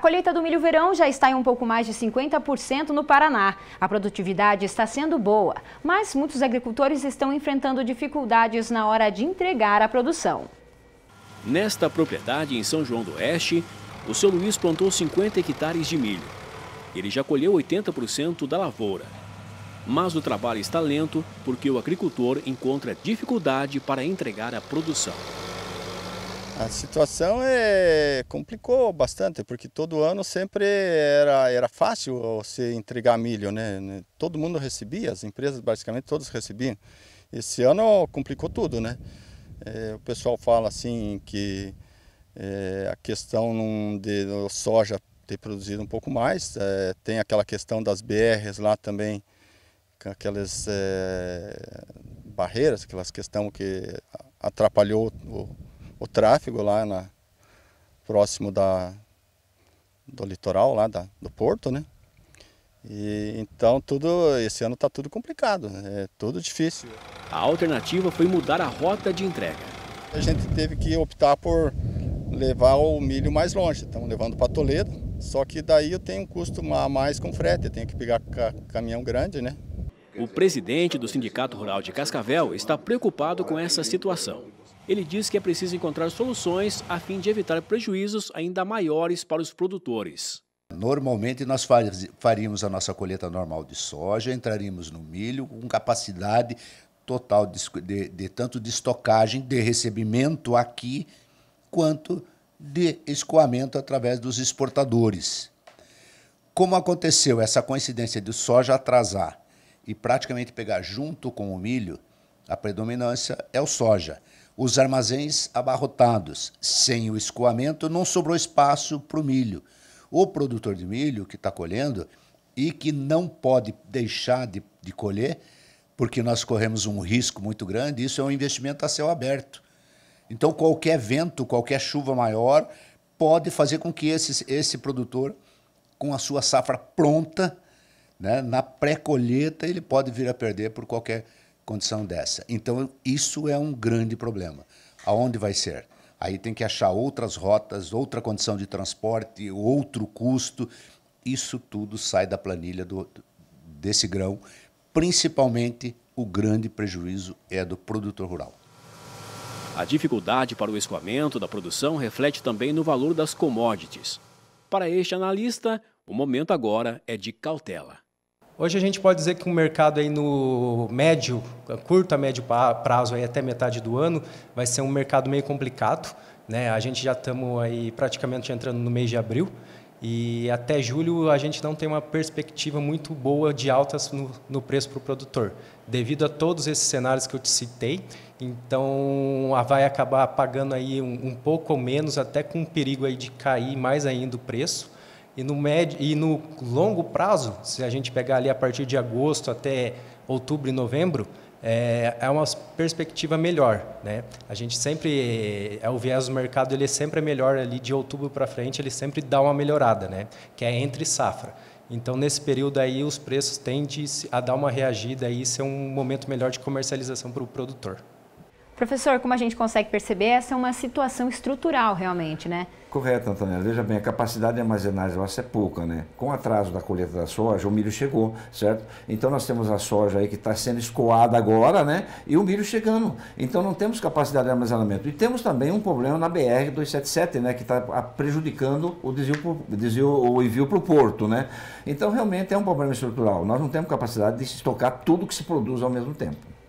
colheita do milho verão já está em um pouco mais de 50% no Paraná. A produtividade está sendo boa, mas muitos agricultores estão enfrentando dificuldades na hora de entregar a produção. Nesta propriedade em São João do Oeste, o seu Luiz plantou 50 hectares de milho. Ele já colheu 80% da lavoura. Mas o trabalho está lento porque o agricultor encontra dificuldade para entregar a produção. A situação é complicou bastante, porque todo ano sempre era, era fácil você entregar milho, né? né todo mundo recebia, as empresas basicamente todos recebiam. Esse ano complicou tudo, né? É, o pessoal fala assim que é, a questão num, de soja ter produzido um pouco mais, é, tem aquela questão das BRs lá também, com aquelas é, barreiras, aquelas questões que atrapalhou o o tráfego lá na, próximo da, do litoral lá da, do porto, né? E, então tudo esse ano está tudo complicado, né? é tudo difícil. A alternativa foi mudar a rota de entrega. A gente teve que optar por levar o milho mais longe, estamos levando para Toledo, só que daí eu tenho um custo a mais com frete, eu tenho que pegar ca caminhão grande, né? O presidente do Sindicato Rural de Cascavel está preocupado com essa situação. Ele diz que é preciso encontrar soluções a fim de evitar prejuízos ainda maiores para os produtores. Normalmente nós faríamos a nossa colheita normal de soja, entraríamos no milho com capacidade total de, de, de tanto de estocagem, de recebimento aqui, quanto de escoamento através dos exportadores. Como aconteceu essa coincidência de soja atrasar e praticamente pegar junto com o milho, a predominância é o soja. Os armazéns abarrotados, sem o escoamento, não sobrou espaço para o milho. O produtor de milho que está colhendo e que não pode deixar de, de colher, porque nós corremos um risco muito grande, isso é um investimento a céu aberto. Então, qualquer vento, qualquer chuva maior, pode fazer com que esse, esse produtor, com a sua safra pronta, né, na pré-colheita, ele pode vir a perder por qualquer condição dessa. Então, isso é um grande problema. Aonde vai ser? Aí tem que achar outras rotas, outra condição de transporte, outro custo. Isso tudo sai da planilha do, desse grão. Principalmente, o grande prejuízo é do produtor rural. A dificuldade para o escoamento da produção reflete também no valor das commodities. Para este analista, o momento agora é de cautela. Hoje a gente pode dizer que o mercado aí no médio, curto a médio prazo, aí até metade do ano, vai ser um mercado meio complicado. Né? A gente já estamos aí praticamente entrando no mês de abril e até julho a gente não tem uma perspectiva muito boa de altas no, no preço para o produtor, devido a todos esses cenários que eu te citei. Então, vai acabar pagando aí um, um pouco menos, até com o perigo aí de cair mais ainda o preço. E no, médio, e no longo prazo, se a gente pegar ali a partir de agosto até outubro e novembro, é, é uma perspectiva melhor. Né? A gente sempre, é, o viés do mercado ele é sempre é melhor ali de outubro para frente, ele sempre dá uma melhorada, né? que é entre safra. Então, nesse período aí, os preços tendem a dar uma reagida e ser é um momento melhor de comercialização para o produtor. Professor, como a gente consegue perceber, essa é uma situação estrutural realmente, né? Correto, Antônio. Veja bem, a capacidade de armazenagem nossa é pouca, né? Com o atraso da colheita da soja, o milho chegou, certo? Então nós temos a soja aí que está sendo escoada agora, né? E o milho chegando. Então não temos capacidade de armazenamento. E temos também um problema na BR-277, né? Que está prejudicando o desvio, desvio, o envio para o porto, né? Então realmente é um problema estrutural. Nós não temos capacidade de estocar tudo que se produz ao mesmo tempo.